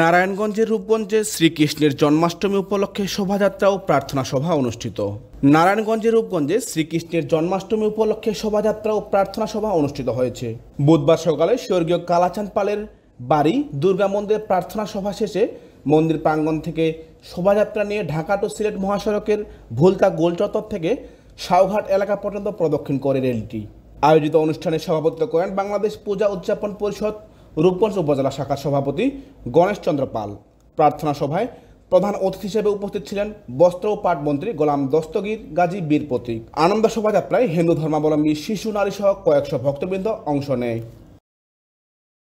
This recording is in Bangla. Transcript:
নারায়ণগঞ্জের রূপগঞ্জে শ্রীকৃষ্ণের জন্মাষ্টমী উপলক্ষে শোভাযাত্রা ও প্রার্থনা সভা অনুষ্ঠিত নারায়ণগঞ্জের রূপগঞ্জে শ্রীকৃষ্ণের জন্মাষ্টমী উপলক্ষে শোভাযাত্রা ও প্রার্থনা সভা অনুষ্ঠিত হয়েছে বুধবার সকালে স্বর্গীয় কালাচাঁদ পালের বাড়ি দুর্গা মন্দিরের প্রার্থনা সভা শেষে মন্দির প্রাঙ্গণ থেকে শোভাযাত্রা নিয়ে ঢাকা টু সিলেট মহাসড়কের ভুলতা গোলচত্বর থেকে সাউঘাট এলাকা পর্যন্ত প্রদক্ষিণ করে রেলটি আয়োজিত অনুষ্ঠানে সভাপতিত্ব করেন বাংলাদেশ পূজা উদযাপন পরিষদ রূপগঞ্জ উপজেলা শাখার সভাপতি গণেশচন্দ্র পাল প্রার্থনা সভায় প্রধান অতিথি হিসেবে উপস্থিত ছিলেন বস্ত্র ও পাটমন্ত্রী গোলাম দস্তগীর গাজী বীর প্রতীক আনন্দ শোভাযাত্রায় হিন্দু ধর্মাবলম্বী শিশু নারী সহ কয়েকশো ভক্তবৃন্দ অংশ নেয়